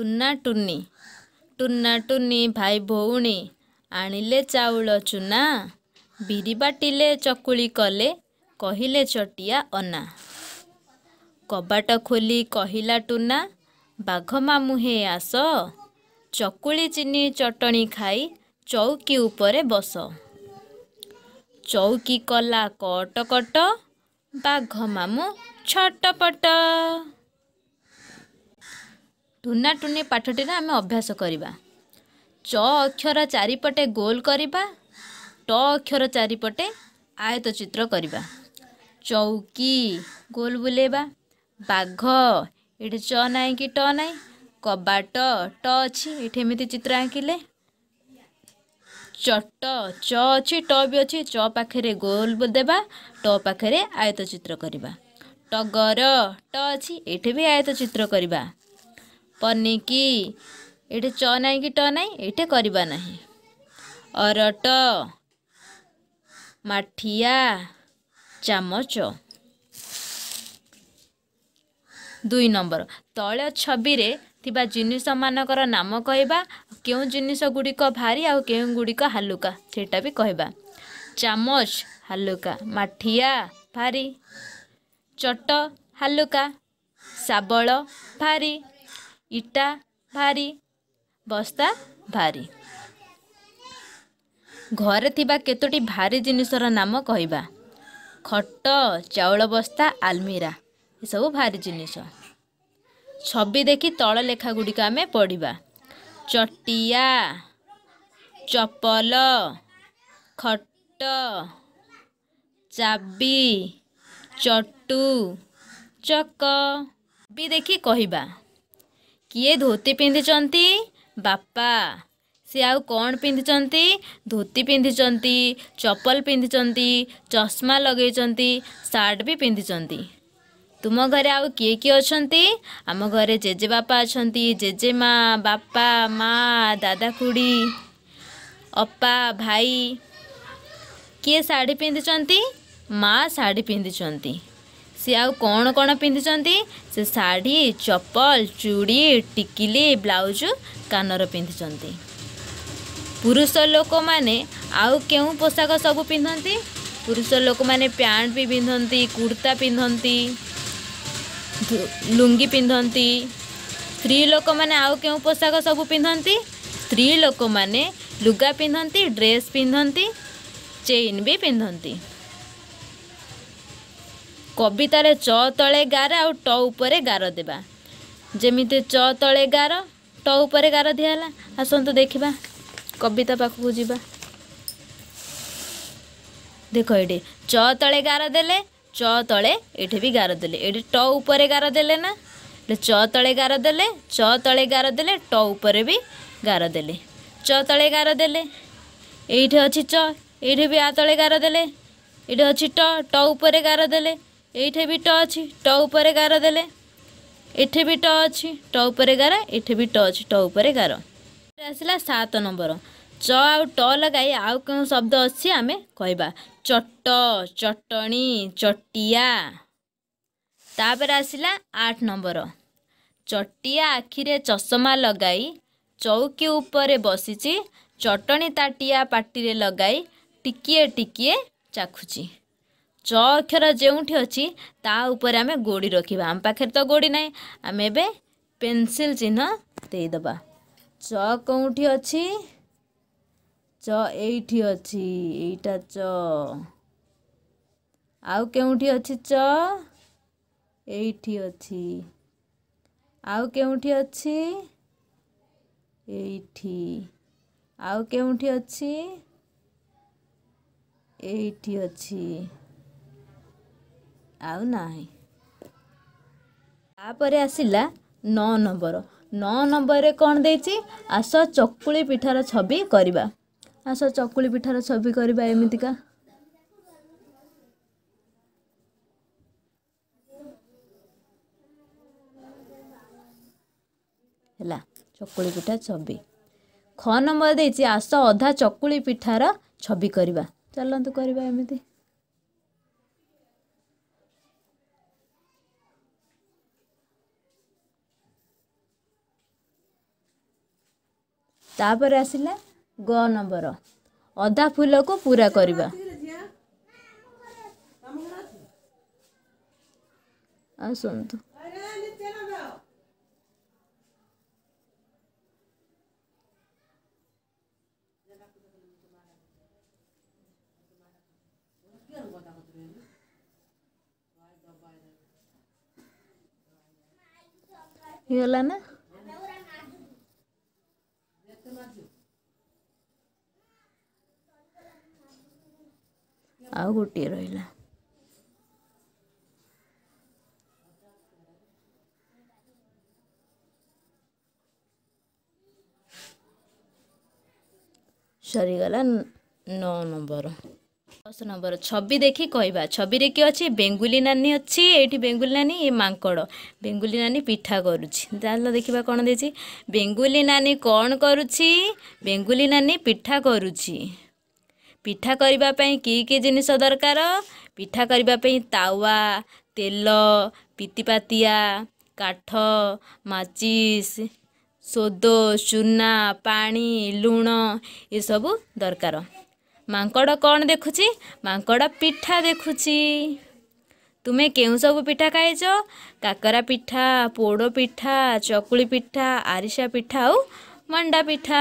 ଟୁନା ଟୁନି ଟୁନା ଟୁନି ଭାଇ ଭଉଣୀ ଆଣିଲେ ଚାଉଳ ଚୁନା ବିରି ବାଟିଲେ ଚକୁଳି କଲେ କହିଲେ ଚଟିଆ ଅନା କବାଟ ଖୋଲି କହିଲା ଟୁନା ବାଘ ମାମୁଁ ହେ ଆସ ଚକୁଳି ଚିନି ଚଟଣି ଖାଇ ଚୌକି ଉପରେ ବସ ଚୌକି କଲା କଟକଟ ବାଘ ମାମୁଁ ଛଟପଟ ଟୁନି ପାଠଟିର ଆମେ ଅଭ୍ୟାସ କରିବା ଚ ଅକ୍ଷର ଚାରିପଟେ ଗୋଲ କରିବା ଟ ଅକ୍ଷର ଚାରିପଟେ ଆୟତ ଚିତ୍ର କରିବା ଚଉକି ଗୋଲ ବୁଲେଇବା ବାଘ ଏଠି ଚ ନାହିଁ କି ଟ ନାହିଁ କବାଟ ଟ ଅଛି ଏଠି ଏମିତି ଚିତ୍ର ଆଙ୍କିଲେ ଚଟ ଚ ଅଛି ଟ ବି ଅଛି ଚ ପାଖରେ ଗୋଲ ଦେବା ଟ ପାଖରେ ଆୟତ ଚିତ୍ର କରିବା ଟଗର ଟ ଅଛି ଏଇଠି ବି ଆୟତ ଚିତ୍ର କରିବା ପନିକି ଏଠି ଚ ନାହିଁ କି ଟ ନାହିଁ ଏଠି କରିବା ନାହିଁ ଅରଟ ମାଠିଆ ଚାମଚ ଦୁଇ ନମ୍ବର ତୈଳ ଛବିରେ ଥିବା ଜିନିଷମାନଙ୍କର ନାମ କହିବା କେଉଁ ଜିନିଷ ଗୁଡ଼ିକ ଭାରି ଆଉ କେଉଁ ଗୁଡ଼ିକ ହାଲୁକା ସେଇଟା ବି କହିବା ଚାମଚ ହାଲୁକା ମାଠିଆ ଭାରି ଚଟ ହାଲୁକା ଶାବଳ ଭାରି ଇଟା ଭାରି ବସ୍ତା ଭାରି ଘରେ ଥିବା କେତୋଟି ଭାରି ଜିନିଷର ନାମ କହିବା ଖଟ ଚାଉଳ ବସ୍ତା ଆଲମିରା ଏସବୁ ଭାରି ଜିନିଷ ଛବି ଦେଖି ତଳ ଲେଖା ଗୁଡ଼ିକ ଆମେ ପଢ଼ିବା ଚଟିଆ ଚପଲ ଖଟ ଚାବି ଚଟୁ ଚକ ବି ଦେଖି କହିବା କିଏ ଧୋତି ପିନ୍ଧିଛନ୍ତି ବାପା ସେ ଆଉ କ'ଣ ପିନ୍ଧିଛନ୍ତି ଧୋତି ପିନ୍ଧିଛନ୍ତି ଚପଲ ପିନ୍ଧିଛନ୍ତି ଚଷମା ଲଗେଇଛନ୍ତି ସାର୍ଟ ବି ପିନ୍ଧିଛନ୍ତି ତୁମ ଘରେ ଆଉ କିଏ କିଏ ଅଛନ୍ତି ଆମ ଘରେ ଜେଜେବାପା ଅଛନ୍ତି ଜେଜେମା ବାପା ମା ଦାଦା ଖୁଡ଼ି ଅପା ଭାଇ କିଏ ଶାଢ଼ୀ ପିନ୍ଧିଛନ୍ତି ମା ଶାଢ଼ୀ ପିନ୍ଧିଛନ୍ତି ସେ ଆଉ କ'ଣ କ'ଣ ପିନ୍ଧିଛନ୍ତି ସେ ଶାଢ଼ୀ ଚପଲ ଚୁଡ଼ି ଟିକିଲି ବ୍ଲାଉଜ କାନର ପିନ୍ଧିଛନ୍ତି ପୁରୁଷ ଲୋକମାନେ ଆଉ କେଉଁ ପୋଷାକ ସବୁ ପିନ୍ଧନ୍ତି ପୁରୁଷ ଲୋକମାନେ ପ୍ୟାଣ୍ଟ ବି ପିନ୍ଧନ୍ତି କୁର୍ତ୍ତା ପିନ୍ଧନ୍ତି ଲୁଙ୍ଗି ପିନ୍ଧନ୍ତି ସ୍ତ୍ରୀ ଲୋକମାନେ ଆଉ କେଉଁ ପୋଷାକ ସବୁ ପିନ୍ଧନ୍ତି ସ୍ତ୍ରୀ ଲୋକମାନେ ଲୁଗା ପିନ୍ଧନ୍ତି ଡ୍ରେସ୍ ପିନ୍ଧନ୍ତି ଚେନ୍ ବି ପିନ୍ଧନ୍ତି କବିତାରେ ଚ ତଳେ ଗାର ଆଉ ଟ ଉପରେ ଗାର ଦେବା ଯେମିତି ଚ ତଳେ ଗାର ଟ ଉପରେ ଗାର ଦିଆହେଲା ଆସନ୍ତୁ ଦେଖିବା କବିତା ପାଖକୁ ଯିବା ଦେଖ ଏଠି ଚ ତଳେ ଗାର ଦେଲେ ଚ ତଳେ ଏଠି ବି ଗାର ଦେଲେ ଏଠି ଟ ଉପରେ ଗାର ଦେଲେ ନା ଚ ତଳେ ଗାର ଦେଲେ ଚ ତଳେ ଗାର ଦେଲେ ଟ ଉପରେ ବି ଗାର ଦେଲେ ଚ ତଳେ ଗାର ଦେଲେ ଏଇଠି ଅଛି ଚ ଏଇଠି ବି ଆ ତଳେ ଗାର ଦେଲେ ଏଇଠି ଅଛି ଟ ଟ ଉପରେ ଗାର ଦେଲେ ଏଇଠି ବି ଟ ଅଛି ଟ ଉପରେ ଗାର ଦେଲେ ଏଠି ବି ଟ ଅଛି ଟ ଉପରେ ଗାର ଏଠି ବି ଟ ଅଛି ଟ ଉପରେ ଗାର ଆସିଲା ସାତ ନମ୍ବର ଚ ଆଉ ଟ ଲଗାଇ ଆଉ କେଉଁ ଶବ୍ଦ ଅଛି ଆମେ କହିବା ଚଟ ଚଟଣୀ ଚଟିଆ ତାପରେ ଆସିଲା ଆଠ ନମ୍ବର ଚଟିଆ ଆଖିରେ ଚଷମା ଲଗାଇ ଚୌକି ଉପରେ ବସିଛି ଚଟଣୀ ତାଟିଆ ପାଟିରେ ଲଗାଇ ଟିକିଏ ଟିକିଏ ଚାଖୁଛି ଚ ଅକ୍ଷର ଯେଉଁଠି ଅଛି ତା ଉପରେ ଆମେ ଗୋଡ଼ି ରଖିବା ଆମ ପାଖରେ ତ ଗୋଡ଼ି ନାହିଁ ଆମେ ଏବେ ପେନସିଲ୍ ଚିହ୍ନ ଦେଇଦେବା ଚ କେଉଁଠି ଅଛି ଚ ଏଇଠି ଅଛି ଏଇଟା ଚ ଆଉ କେଉଁଠି ଅଛି ଚ ଏଇଠି ଅଛି ଆଉ କେଉଁଠି ଅଛି ଏଇଠି ଆଉ କେଉଁଠି ଅଛି ଏଇଠି ଅଛି ଆଉ ନାହିଁ ତାପରେ ଆସିଲା ନଅ ନମ୍ବର ନଅ ନମ୍ବରରେ କ'ଣ ଦେଇଛି ଆସ ଚକୁଳି ପିଠାର ଛବି କରିବା ଆସ ଚକୁଳି ପିଠାର ଛବି କରିବା ଏମିତିକା ହେଲା ଚକୁଳି ପିଠା ଛବି ଖ ନମ୍ବର ଦେଇଛି ଆସ ଅଧା ଚକୁଳି ପିଠାର ଛବି କରିବା ଚାଲନ୍ତୁ କରିବା ଏମିତି ତାପରେ ଆସିଲା ଗ ନମ୍ବର ଅଦା ଫୁଲକୁ ପୁରା କରିବା ଆସନ୍ତୁ ହେଇଗଲା ନା ଆଉ ଗୋଟିଏ ରହିଲା ସରିଗଲା ନଅ ନମ୍ବର ଦଶ ନମ୍ବର ଛବି ଦେଖି କହିବା ଛବିରେ କିଏ ଅଛି ବେଙ୍ଗୁଲି ନାନୀ ଅଛି ଏଇଠି ବେଙ୍ଗୁଲି ନାନୀ ଏ ମାଙ୍କଡ଼ ବେଙ୍ଗୁଲି ନାନୀ ପିଠା କରୁଛି ତାହେଲେ ଦେଖିବା କ'ଣ ଦେଇଛି ବେଙ୍ଗୁଲି ନାନୀ କ'ଣ କରୁଛି ବେଙ୍ଗୁଲି ନାନୀ ପିଠା କରୁଛି ପିଠା କରିବା ପାଇଁ କି କି ଜିନିଷ ଦରକାର ପିଠା କରିବା ପାଇଁ ତାୱା ତେଲ ପିତିପାତିଆ କାଠ ମାଚିସ୍ ସୋଦ ଚୁନା ପାଣି ଲୁଣ ଏସବୁ ଦରକାର ମାଙ୍କଡ଼ କ'ଣ ଦେଖୁଛି ମାଙ୍କଡ଼ ପିଠା ଦେଖୁଛି ତୁମେ କେଉଁ ସବୁ ପିଠା ଖାଇଛ କାକରା ପିଠା ପୋଡ଼ ପିଠା ଚକୁଳି ପିଠା ଆରିସା ପିଠା ଆଉ ମଣ୍ଡା ପିଠା